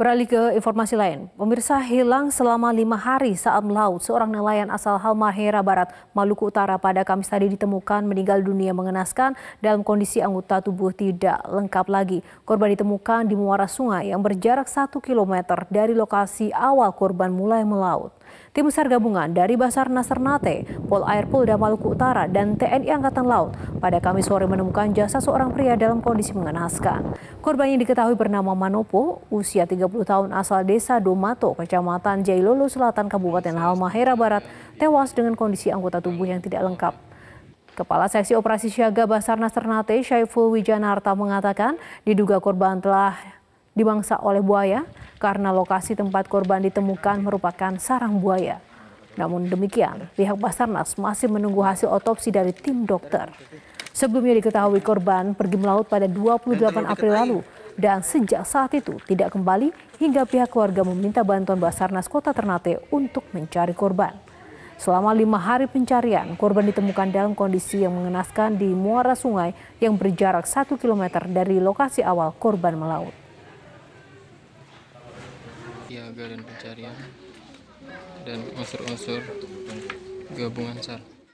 Beralih ke informasi lain, pemirsa hilang selama lima hari saat melaut. Seorang nelayan asal Halmahera Barat, Maluku Utara pada Kamis tadi ditemukan meninggal dunia mengenaskan dalam kondisi anggota tubuh tidak lengkap lagi. Korban ditemukan di muara sungai yang berjarak satu kilometer dari lokasi awal korban mulai melaut. Tim SAR gabungan dari Basarnas Ternate, Polair Polda Maluku Utara, dan TNI Angkatan Laut pada Kamis sore menemukan jasa seorang pria dalam kondisi mengenaskan. Korban yang diketahui bernama Manopo, usia 30 30 tahun asal desa Domato, kecamatan Jailolo Selatan, Kabupaten Halmahera Barat, tewas dengan kondisi anggota tubuh yang tidak lengkap. Kepala Seksi Operasi Siaga Basarnas Ternate Syaiful Wijanarta mengatakan diduga korban telah dibangsa oleh buaya karena lokasi tempat korban ditemukan merupakan sarang buaya. Namun demikian, pihak Basarnas masih menunggu hasil otopsi dari tim dokter. Sebelumnya diketahui korban pergi melaut pada 28 April lalu dan sejak saat itu tidak kembali hingga pihak keluarga meminta bantuan Basarnas Kota Ternate untuk mencari korban. Selama lima hari pencarian, korban ditemukan dalam kondisi yang mengenaskan di muara sungai yang berjarak satu kilometer dari lokasi awal korban melaut. Ya, pencarian dan unsur-unsur gabungan SAR.